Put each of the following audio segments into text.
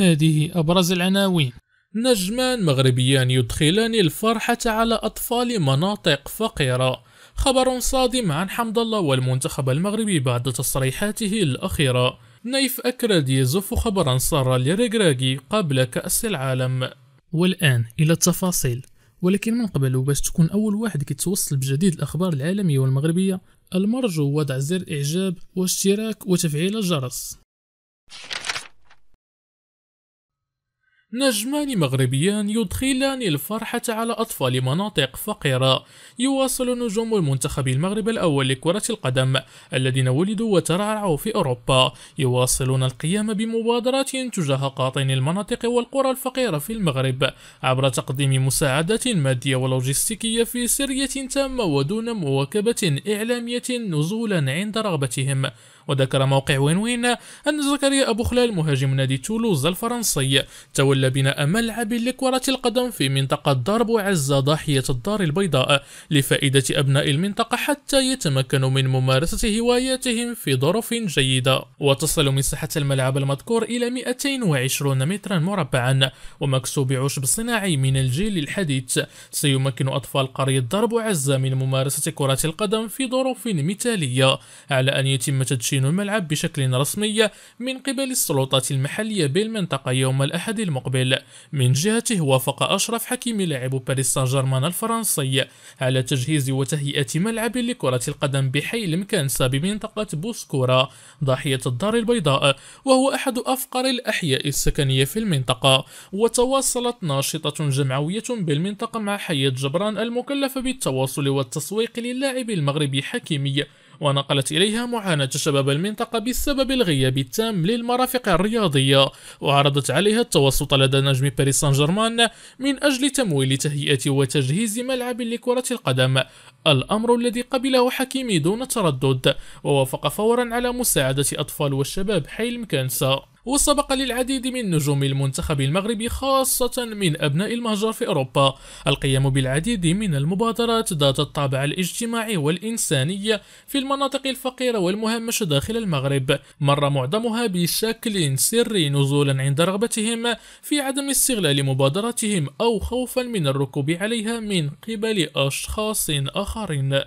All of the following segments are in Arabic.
هذه أبرز العناوين نجمان مغربيان يدخلان الفرحة على أطفال مناطق فقيرة خبر صادم عن حمد الله والمنتخب المغربي بعد تصريحاته الأخيرة نيف أكراد يزف خبرا سارة لريغراغي قبل كأس العالم والآن إلى التفاصيل ولكن من قبل باش تكون أول واحد كيتوصل بجديد الأخبار العالمية والمغربية المرجو وضع زر إعجاب واشتراك وتفعيل الجرس you نجمان مغربيان يدخلان الفرحة على أطفال مناطق فقيرة يواصل نجوم المنتخب المغرب الأول لكرة القدم الذين ولدوا وترعرعوا في أوروبا يواصلون القيام بمبادرات تجاه قاطن المناطق والقرى الفقيرة في المغرب عبر تقديم مساعدات مادية ولوجستيكية في سرية تامة ودون مواكبة إعلامية نزولا عند رغبتهم وذكر موقع وين وين أن زكريا أبو خلال مهاجم نادي تولوز الفرنسي تولى كل بناء ملعب لكرة القدم في منطقة ضرب عزة ضاحية الدار البيضاء لفائدة أبناء المنطقة حتى يتمكنوا من ممارسة هواياتهم في ظروف جيدة وتصل مساحة الملعب المذكور إلى 220 مترا مربعا ومكسوب عشب صناعي من الجيل الحديث سيمكن أطفال قرية ضرب عزة من ممارسة كرة القدم في ظروف مثالية على أن يتم تدشين الملعب بشكل رسمي من قبل السلطات المحلية بالمنطقة يوم الأحد المقبل المقبل من جهته وافق أشرف حكيمي لاعب باريس سان جيرمان الفرنسي على تجهيز وتهيئة ملعب لكرة القدم بحي المكانسة بمنطقة بوسكورا ضاحية الدار البيضاء وهو أحد أفقر الأحياء السكنية في المنطقة وتواصلت ناشطة جمعوية بالمنطقة مع حي جبران المكلفة بالتواصل والتسويق للاعب المغربي حكيمي ونقلت إليها معاناة شباب المنطقة بسبب الغياب التام للمرافق الرياضية وعرضت عليها التوسط لدى نجم باريس سان جيرمان من أجل تمويل تهيئة وتجهيز ملعب لكرة القدم الأمر الذي قبله حكيمي دون تردد ووافق فورا على مساعدة أطفال والشباب حي المكانسة وسبق للعديد من نجوم المنتخب المغربي خاصة من أبناء المهجر في أوروبا القيام بالعديد من المبادرات ذات الطابع الاجتماعي والإنساني في المناطق الفقيرة والمهمشة داخل المغرب مر معظمها بشكل سري نزولا عند رغبتهم في عدم استغلال مبادراتهم أو خوفا من الركوب عليها من قبل أشخاص آخرين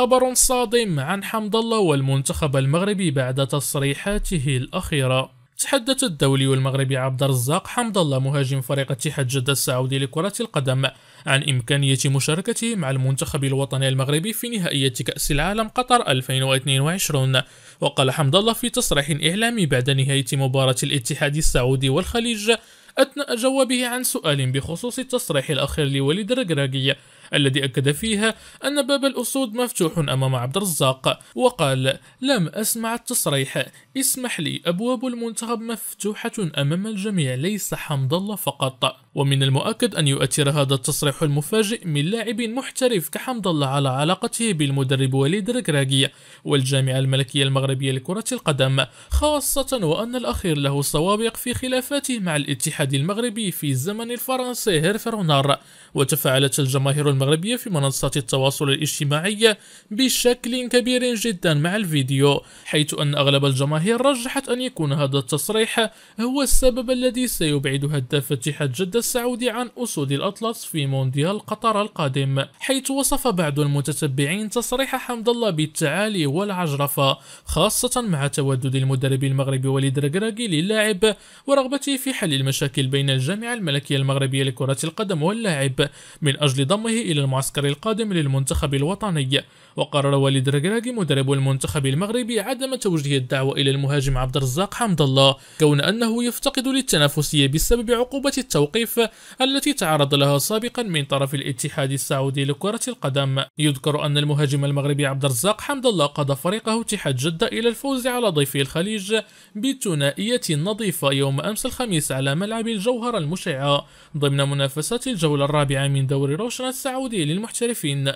خبر صادم عن حمد الله والمنتخب المغربي بعد تصريحاته الأخيرة تحدث الدولي المغربي عبد الرزاق حمد الله مهاجم فريق اتحاد جدة السعودي لكرة القدم عن إمكانية مشاركته مع المنتخب الوطني المغربي في نهائية كأس العالم قطر 2022 وقال حمد الله في تصريح إعلامي بعد نهاية مباراة الاتحاد السعودي والخليج أثناء جوابه عن سؤال بخصوص التصريح الأخير لوليد الركراكي الذي أكد فيها أن باب الأسود مفتوح أمام عبد الرزاق وقال لم أسمع التصريح اسمح لي أبواب المنتخب مفتوحة أمام الجميع ليس حمد الله فقط ومن المؤكد أن يؤثر هذا التصريح المفاجئ من لاعب محترف كحمد الله على علاقته بالمدرب وليد ركراكي والجامعة الملكية المغربية لكرة القدم خاصة وأن الأخير له سوابق في خلافاته مع الاتحاد المغربي في الزمن الفرنسي هيرفي رونار وتفاعلت الجماهير المغربية في منصات التواصل الاجتماعي بشكل كبير جدا مع الفيديو حيث أن أغلب الجماهير رجحت أن يكون هذا التصريح هو السبب الذي سيبعد هداف اتحاد جدة السعودي عن أسود الأطلس في مونديال قطر القادم حيث وصف بعض المتتبعين تصريح حمد الله بالتعالي والعجرفة خاصة مع تودد المدرب المغربي وليد ركراكي للاعب ورغبته في حل المشاكل بين الجامعة الملكية المغربية لكرة القدم واللاعب من أجل ضمه إلى المعسكر القادم للمنتخب الوطني وقرر وليد رجراجي مدرب المنتخب المغربي عدم توجيه الدعوة إلى المهاجم عبد الرزاق حمد الله كون أنه يفتقد للتنافسية بسبب عقوبة التوقيف التي تعرض لها سابقا من طرف الاتحاد السعودي لكرة القدم يذكر أن المهاجم المغربي عبد الرزاق حمد الله قاد فريقه اتحاد جدة إلى الفوز على ضيفي الخليج بثنائية نظيفة يوم أمس الخميس على ملعب الجوهرة المشعة ضمن منافسات الجولة الرابعة من دوري روشنا السعودي السعودي للمحترفين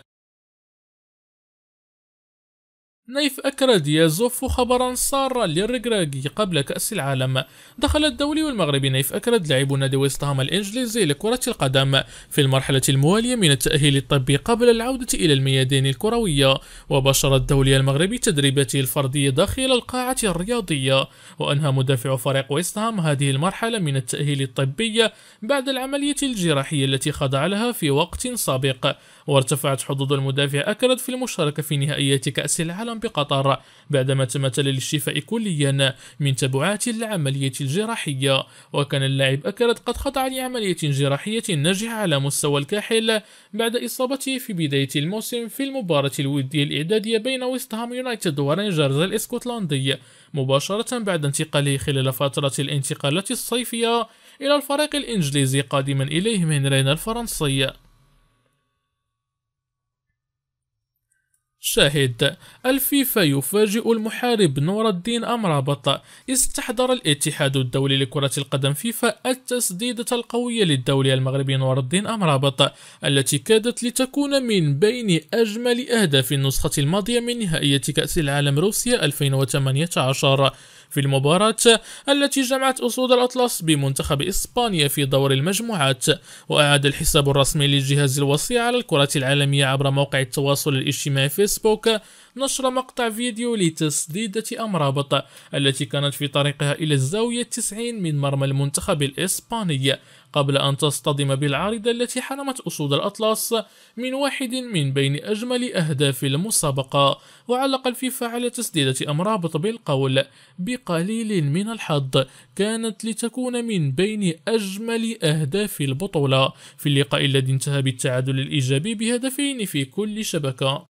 نايف أكرد يزف خبرا سارا للركراكي قبل كأس العالم دخل الدولي والمغربي نايف أكرد لاعب نادي ويستهام الإنجليزي لكرة القدم في المرحلة الموالية من التأهيل الطبي قبل العودة إلى الميادين الكروية وبشر الدولي المغربي تدريباته الفردية داخل القاعة الرياضية وأنهى مدافع فريق ويستهام هذه المرحلة من التأهيل الطبي بعد العملية الجراحية التي خضع لها في وقت سابق وارتفعت حظوظ المدافع أكرد في المشاركة في نهائيات كأس العالم بقطر بعدما تمثل للشفاء كليا من تبعات العملية الجراحية وكان اللاعب أكرد قد خضع لعملية جراحية ناجحة على مستوى الكاحل بعد إصابته في بداية الموسم في المباراة الودية الإعدادية بين ويست هام يونايتد ورينجرز الإسكتلندي مباشرة بعد انتقاله خلال فترة الانتقالات الصيفية إلى الفريق الإنجليزي قادما إليه من رينا الفرنسي شاهد الفيفا يفاجئ المحارب نور الدين أمرابط استحضر الاتحاد الدولي لكرة القدم فيفا التسديدة القوية للدولي المغربي نور الدين أمرابط التي كادت لتكون من بين أجمل أهداف النسخة الماضية من نهائية كأس العالم روسيا 2018 في المباراة التي جمعت أسود الأطلس بمنتخب إسبانيا في دور المجموعات وأعاد الحساب الرسمي للجهاز الوصي على الكرة العالمية عبر موقع التواصل الاجتماعي فيسبوك نشر مقطع فيديو لتسديدة أمرابط التي كانت في طريقها إلى الزاوية 90 من مرمى المنتخب الإسباني قبل أن تصطدم بالعارضة التي حرمت أسود الأطلس من واحد من بين أجمل أهداف المسابقة وعلق الفيفا على تسديدة أمرابط بالقول بقليل من الحظ كانت لتكون من بين أجمل أهداف البطولة في اللقاء الذي انتهى بالتعادل الإيجابي بهدفين في كل شبكة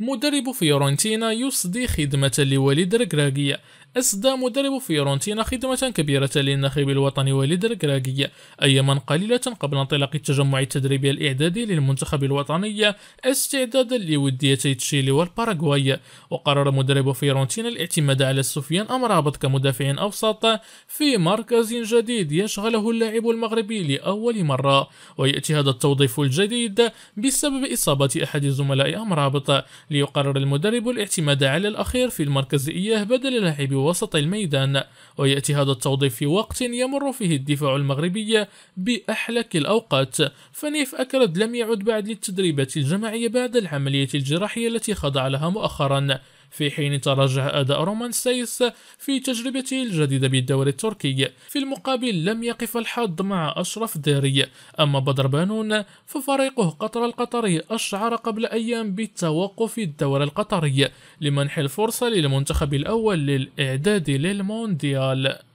مدرب فيورنتينا يصدي خدمة لوليد ركراكية أسدى مدرب فيورنتينا خدمة كبيرة للناخب الوطني وليد الكراكي أياما قليلة قبل انطلاق التجمع التدريبي الإعدادي للمنتخب الوطني استعدادا لوديتي تشيلي والباراغواي وقرر مدرب فيورنتينا الاعتماد على سفيان أمرابط كمدافع أوسط في مركز جديد يشغله اللاعب المغربي لأول مرة ويأتي هذا التوظيف الجديد بسبب إصابة أحد زملاء أمرابط ليقرر المدرب الاعتماد على الأخير في المركز إياه بدل لاعب وسط الميدان ويأتي هذا التوظيف في وقت يمر فيه الدفاع المغربي بأحلك الأوقات فنيف أكرد لم يعد بعد للتدريبات الجماعية بعد العملية الجراحية التي خضع لها مؤخرا في حين تراجع أداء رومان سيس في تجربته الجديدة بالدوري التركي في المقابل لم يقف الحظ مع أشرف داري أما بدر بانون ففريقه قطر القطري أشعر قبل أيام بالتوقف الدوري القطري لمنح الفرصة للمنتخب الأول للإعداد للمونديال